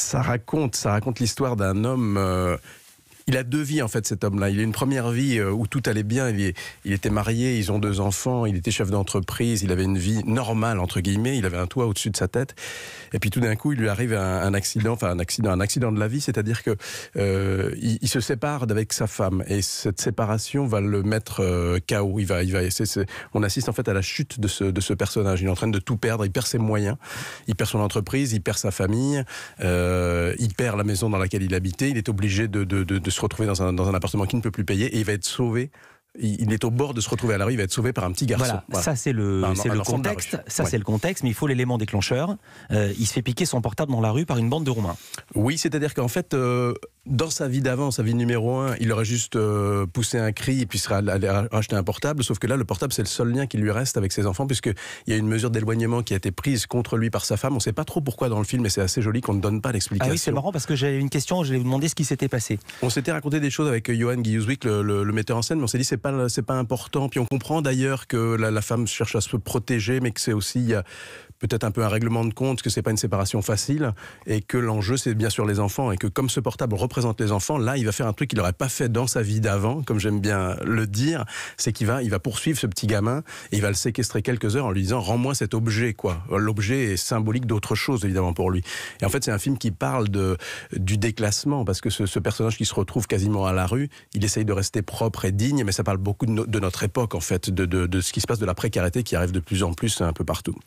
ça raconte, ça raconte l'histoire d'un homme euh, il a deux vies en fait cet homme-là. Il a une première vie euh, où tout allait bien. Il, était marié, ils ont deux enfants, il était chef d'entreprise, il avait une vie normale entre guillemets. Il avait un toit au-dessus de sa tête. Et puis tout d'un coup, il lui arrive un, accident, enfin un accident, un accident de la vie, c'est-à-dire que euh, il, se sépare d'avec sa femme et cette séparation va le mettre euh, KO. Il va, il va. on assiste en fait à la chute de ce, de ce personnage. Il est en train de tout perdre. Il perd ses moyens, il perd son entreprise, il perd sa famille, il perd la maison dans laquelle il habitait. Il est obligé de, se de retrouver dans un, appartement qui ne peut plus payer et il va être sauvé il est au bord de se retrouver à la rue, il va être sauvé par un petit garçon. Voilà, ça c'est le, contexte. Ça c'est le contexte, mais il faut l'élément déclencheur. Euh, il se fait piquer son portable dans la rue par une bande de Roumains. Oui, c'est-à-dire qu'en fait, euh, dans sa vie d'avant, sa vie numéro un, il aurait juste euh, poussé un cri et puis serait allé racheter un portable. Sauf que là, le portable, c'est le seul lien qui lui reste avec ses enfants, puisqu'il y a une mesure d'éloignement qui a été prise contre lui par sa femme. On ne sait pas trop pourquoi dans le film, mais c'est assez joli qu'on ne donne pas l'explication. Ah oui, c'est marrant parce que j'avais une question, je vais vous demander ce qui s'était passé. On s'était raconté des choses avec Johan guy le, le, metteur en scène, mais on s'est dit c'est pas c'est pas important. Puis on comprend d'ailleurs que la, femme cherche à se protéger, mais que c'est aussi peut-être un peu un règlement de compte que c'est pas une séparation facile et que l'enjeu c'est bien sûr les enfants et que comme ce portable représente les enfants, là il va faire un truc qu'il n'aurait pas fait dans sa vie d'avant, comme j'aime bien le dire, c'est qu'il va, il va poursuivre ce petit gamin et il va le séquestrer quelques heures en lui disant rends-moi cet objet quoi. L'objet est symbolique d'autre chose évidemment pour lui. Et en fait c'est un film qui parle de du déclassement parce que ce, personnage qui se retrouve quasiment à la rue, il essaye de rester propre et digne, mais ça parle beaucoup de, notre époque en fait, de, de ce qui se passe de la précarité qui arrive de plus en plus un peu partout.